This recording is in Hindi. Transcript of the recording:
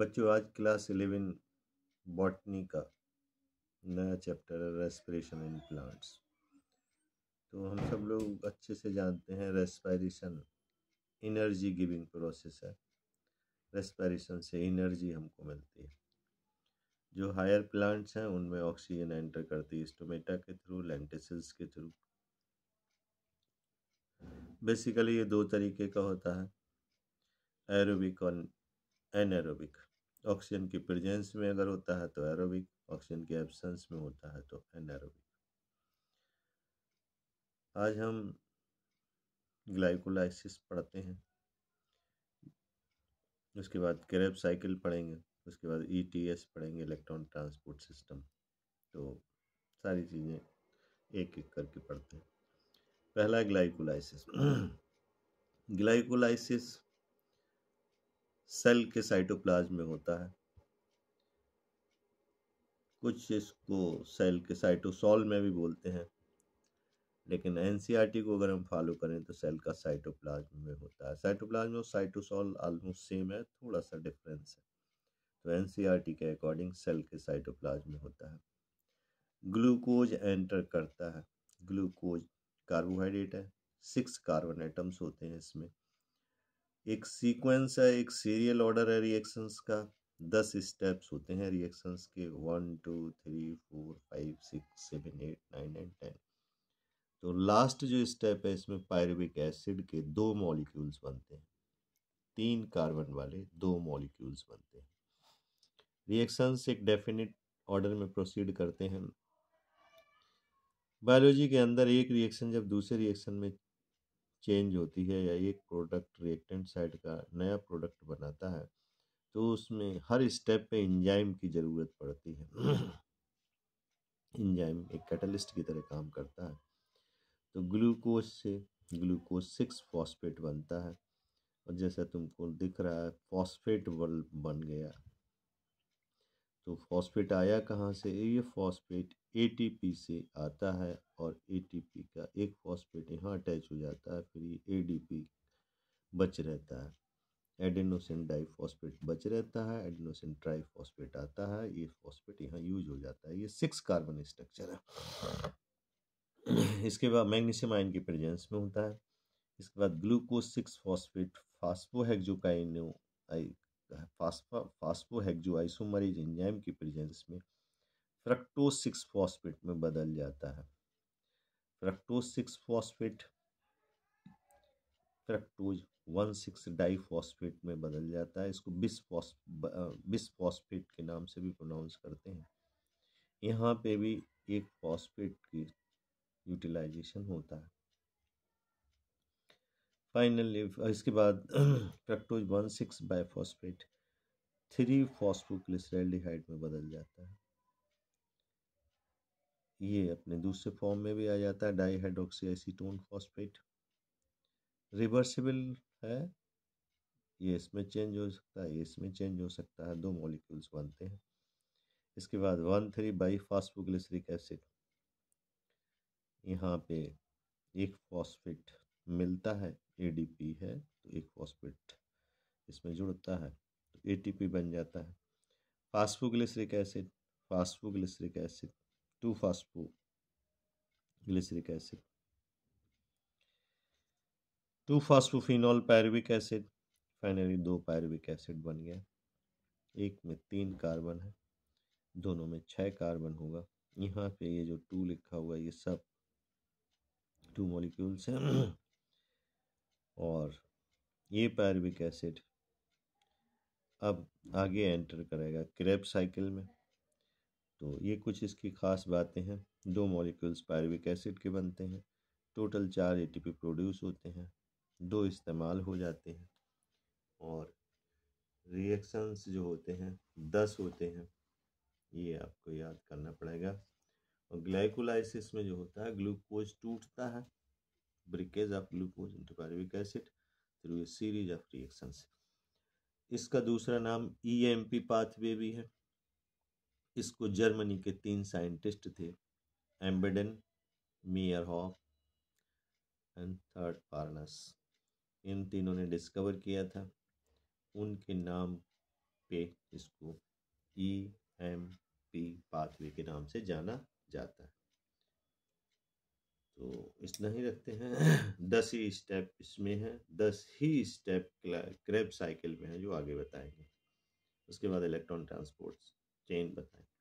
बच्चों आज क्लास इलेवन बॉटनी का नया चैप्टर है रेस्पिरेशन इन प्लांट्स तो हम सब लोग अच्छे से जानते हैं रेस्पिरेशन इनर्जी गिविंग प्रोसेस है रेस्पिरेशन से इनर्जी हमको मिलती है जो हायर प्लांट्स हैं उनमें ऑक्सीजन एंटर करती है स्टोमेटा के थ्रू लेंटेसिल्स के थ्रू बेसिकली ये दो तरीके का होता है एरोबिक और एनएरोबिक ऑक्सीजन की प्रेजेंस में अगर होता है तो एरोबिक ऑक्सीजन के एब्सेंस में होता है तो एनएरोबिक आज हम ग्लाइकोलाइसिस पढ़ते हैं उसके बाद क्रेब साइकिल पढ़ेंगे उसके बाद ईटीएस e पढ़ेंगे इलेक्ट्रॉन ट्रांसपोर्ट सिस्टम तो सारी चीज़ें एक एक करके पढ़ते हैं पहला ग्लाइकोलाइसिस ग्लाइकोलाइसिस सेल के साइटोप्लाज्म में होता है कुछ इसको सेल के साइटोसॉल में भी बोलते हैं लेकिन एनसीईआरटी e को अगर हम फॉलो करें तो सेल का साइटोप्लाज्म में होता है साइटोप्लाज्म और साइटोसॉल ऑलमोस्ट सेम है थोड़ा सा डिफरेंस है तो एनसीईआरटी e के अकॉर्डिंग सेल के साइटोप्लाज्म में होता है ग्लूकोज एंटर करता है ग्लूकोज कार्बोहाइड्रेट है सिक्स कार्बन एटम्स होते हैं इसमें एक सीक्वेंस है एक सीरियल ऑर्डर है रिएक्शंस का दस स्टेप्स होते हैं रिएक्शंस के one two three four five six seven eight nine and ten तो लास्ट जो स्टेप है इसमें पायरुविक एसिड के दो मॉलिक्यूल्स बनते हैं तीन कार्बन वाले दो मॉलिक्यूल्स बनते हैं रिएक्शंस एक डेफिनेट ऑर्डर में प्रोसीड करते हैं बायोलॉजी के अंदर एक रिएक्शन जब दूसरे रिएक्शन में चेंज होती है या एक प्रोडक्ट रिएक्टेंट साइड का नया प्रोडक्ट बनाता है तो उसमें हर स्टेप पे इंजाइम की ज़रूरत पड़ती है इंजाइम एक कैटलिस्ट की तरह काम करता है तो ग्लूकोज से ग्लूकोज सिक्स फॉस्फेट बनता है और जैसा तुमको दिख रहा है फॉस्फेट बन गया तो फॉस्फेट आया कहाँ से ये फॉस्फेट एटीपी से आता है और एटीपी का एक फॉस्फेट यहाँ अटैच हो जाता है फिर ये एडीपी बच रहता है डाई डाइफॉस्फेट बच रहता है ट्राई ट्राइफॉस्फेट आता है ये फॉस्फेट यहाँ यूज हो जाता है ये सिक्स कार्बन स्ट्रक्चर है इसके बाद मैग्नीशियम आयन की प्रेजेंस में होता है इसके बाद ग्लूकोज सिक्स फॉस्फेट फास्फोहेक्जोकाइनो सकता है फास्फा फास्फोहेक्जोआइसोमरेज एंजाइम की प्रेजेंस में फ्रक्टोज सिक्स फॉस्फेट में बदल जाता है fructose six phosphate fructose one six di phosphate में बदल जाता है इसको बिस फॉस बिस फॉस्फेट के नाम से भी प्रोनाउंस करते हैं यहाँ पे भी एक फॉस्फेट की यूटिलाइजेशन होता है फाइनली इसके बाद fructose one six bisphosphate three phosphoglyceraldehyde में बदल जाता है ये अपने दूसरे फॉर्म में भी आ जाता है डाईहाइड्रोक्सी एसीटोन फॉस्फेट रिवर्सिबल है ये इसमें चेंज हो सकता है ये इसमें चेंज हो सकता है दो मॉलिक्यूल्स बनते हैं इसके बाद one three bi phosphoglyceric acid यहाँ पे एक फॉस्फेट मिलता है एडीपी है तो एक फॉस्फेट इसमें जुड़ता है तो एटीपी बन जाता है phosphoglyceric acid phosphoglyceric acid two phosphoglyceric acid to phosphoenol pyruvic acid finally दो पैरविक एसिड बन गया एक में तीन कार्बन है दोनों में छः कार्बन होगा यहाँ पे ये जो टू लिखा हुआ ये सब टू मॉलिक्यूल्स हैं और ये पैरविक एसिड अब आगे एंटर करेगा क्रेप साइकिल में तो ये कुछ इसकी खास बातें हैं दो मॉलिक्यूल्स पैरविक एसिड के बनते हैं टोटल चार एटीपी प्रोड्यूस होते हैं दो इस्तेमाल हो जाते हैं और रिएक्शंस जो होते हैं दस होते हैं ये आपको याद करना पड़ेगा और ग्लाइकोलाइसिस में जो होता है ग्लूकोज टूटता है breakage of glucose into pyruvic acid through a series of reactions. इसका दूसरा नाम ई एम पी पाथवे भी है इसको जर्मनी के तीन साइंटिस्ट थे Embden Meyerhof and third Parnas इन तीनों ने डिस्कवर किया था उनके नाम पे इसको ई एम पी पाथवे के नाम से जाना जाता है तो इतना ही रखते हैं दस ही स्टेप इसमें है दस ही स्टेप क्रेब साइकिल में है जो आगे बताएंगे उसके बाद इलेक्ट्रॉन ट्रांसपोर्ट चेन बताएंगे